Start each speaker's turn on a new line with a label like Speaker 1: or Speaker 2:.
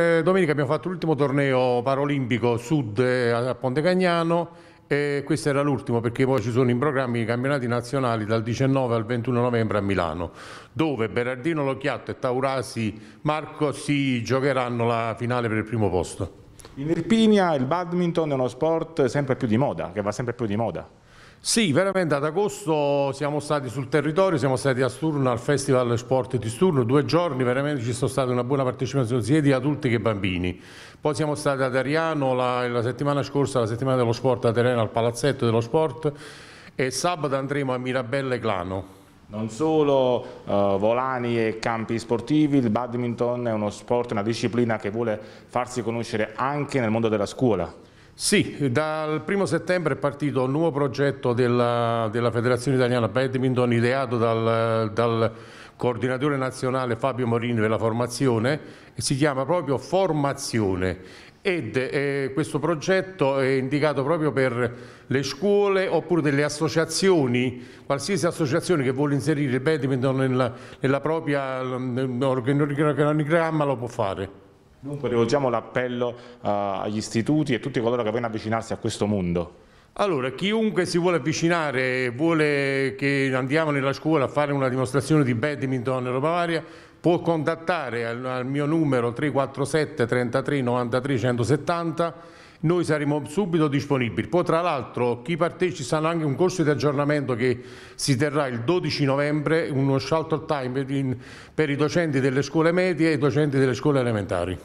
Speaker 1: Eh, domenica abbiamo fatto l'ultimo torneo parolimpico sud eh, a Ponte Cagnano e questo era l'ultimo perché poi ci sono in programma i campionati nazionali dal 19 al 21 novembre a Milano dove Berardino Locchiatto e Taurasi Marco si giocheranno la finale per il primo posto.
Speaker 2: In Irpinia il badminton è uno sport sempre più di moda,
Speaker 1: che va sempre più di moda. Sì, veramente ad agosto siamo stati sul territorio, siamo stati a Sturno al Festival Sport di Sturno, due giorni veramente ci sono state una buona partecipazione sia di adulti che bambini. Poi siamo stati ad Ariano la, la settimana scorsa, la settimana dello sport ad Ariano al Palazzetto dello Sport e sabato andremo a Mirabelle Clano. Non
Speaker 2: solo uh, volani e campi sportivi, il badminton è uno sport, una disciplina che vuole farsi conoscere anche nel mondo della scuola.
Speaker 1: Sì, dal primo settembre è partito un nuovo progetto della, della Federazione Italiana Badminton ideato dal, dal coordinatore nazionale Fabio Morini della formazione e si chiama proprio Formazione ed eh, questo progetto è indicato proprio per le scuole oppure delle associazioni, qualsiasi associazione che vuole inserire il badminton nella, nella propria organigramma lo può fare.
Speaker 2: Dunque rivolgiamo l'appello uh, agli istituti e a tutti coloro che vogliono avvicinarsi a questo mondo.
Speaker 1: Allora, chiunque si vuole avvicinare e vuole che andiamo nella scuola a fare una dimostrazione di badminton e roba varia, può contattare al, al mio numero 347 33 93 170 noi saremo subito disponibili. Poi tra l'altro chi partecipa sarà anche un corso di aggiornamento che si terrà il 12 novembre, uno shelter time per, i docenti delle scuole medie e i docenti delle scuole elementari.